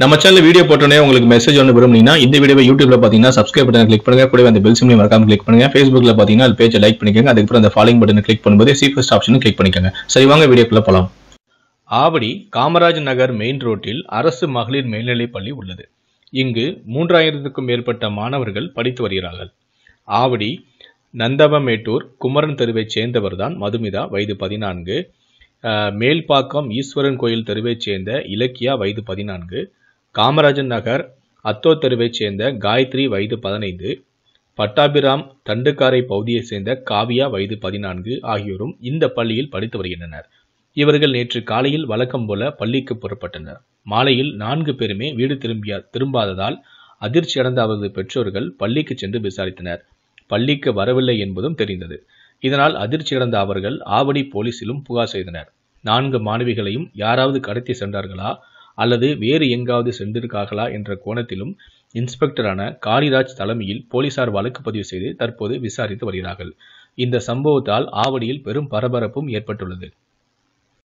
நம்ம channel video போட்டோன்னே உங்களுக்கு மெசேஜ் ஒன்று விரும்புனீங்கன்னா இந்த வீடியோ யூடியூப்ல பார்த்தீங்கன்னா சப்ஸ்கிரைப் பட்டன் கிளிக் பண்ணுங்க கூட அந்த பெல் சிம்லையும் மறக்காம கிளிக் பண்ணுங்க ஃபேஸ்புக்ல பார்த்தீங்கன்னா அது பேஜை லைக் பண்ணிக்கோங்க அதுக்கப்புறம் அந்த ஃபாலோ பட்டன் கிளிக் பண்ணும்போது ஃபஸ்ட் ஆப்ஷனும் கிளிக் பண்ணிக்கோங்க சரி வாங்க வீடியோக்குள்ள போகலாம் ஆவடி காமராஜ் நகர் மெயின் ரோட்டில் அரசு மகளிர் மேல்நிலைப் பள்ளி உள்ளது இங்கு மூன்றாயிரத்துக்கும் மேற்பட்ட மாணவர்கள் படித்து வருகிறார்கள் ஆவடி நந்தவமேட்டூர் குமரன் தெருவைச் சேர்ந்தவர்தான் மதுமிதா வயது பதினான்கு மேல்பாக்கம் ஈஸ்வரன் கோயில் தெருவைச் சேர்ந்த இலக்கியா வயது பதினான்கு காமராஜன் நகர் அத்தோ தெருவைச் சேர்ந்த காயத்ரி வயது பதினைந்து பட்டாபிராம் தண்டுக்காரை பகுதியைச் சேர்ந்த காவியா வயது பதினான்கு ஆகியோரும் இந்த பள்ளியில் படித்து வருகின்றனர் இவர்கள் நேற்று காலையில் வழக்கம் போல பள்ளிக்கு புறப்பட்டனர் மாலையில் நான்கு பேருமே வீடு திரும்பிய திரும்பாததால் அதிர்ச்சி அடைந்த அவரது பெற்றோர்கள் பள்ளிக்கு சென்று விசாரித்தனர் பள்ளிக்கு வரவில்லை என்பதும் தெரிந்தது இதனால் அதிர்ச்சி அடைந்த அவர்கள் ஆவடி போலீசிலும் புகார் செய்தனர் நான்கு மாணவிகளையும் யாராவது கடத்தி சென்றார்களா அல்லது வேறு எங்காவது சென்றிருக்கார்களா என்ற கோணத்திலும் இன்ஸ்பெக்டரான காளிராஜ் தலைமையில் போலீசார் வழக்கு பதிவு செய்து தற்போது விசாரித்து வருகிறார்கள் இந்த சம்பவத்தால் ஆவடியில் பெரும் பரபரப்பும் ஏற்பட்டுள்ளது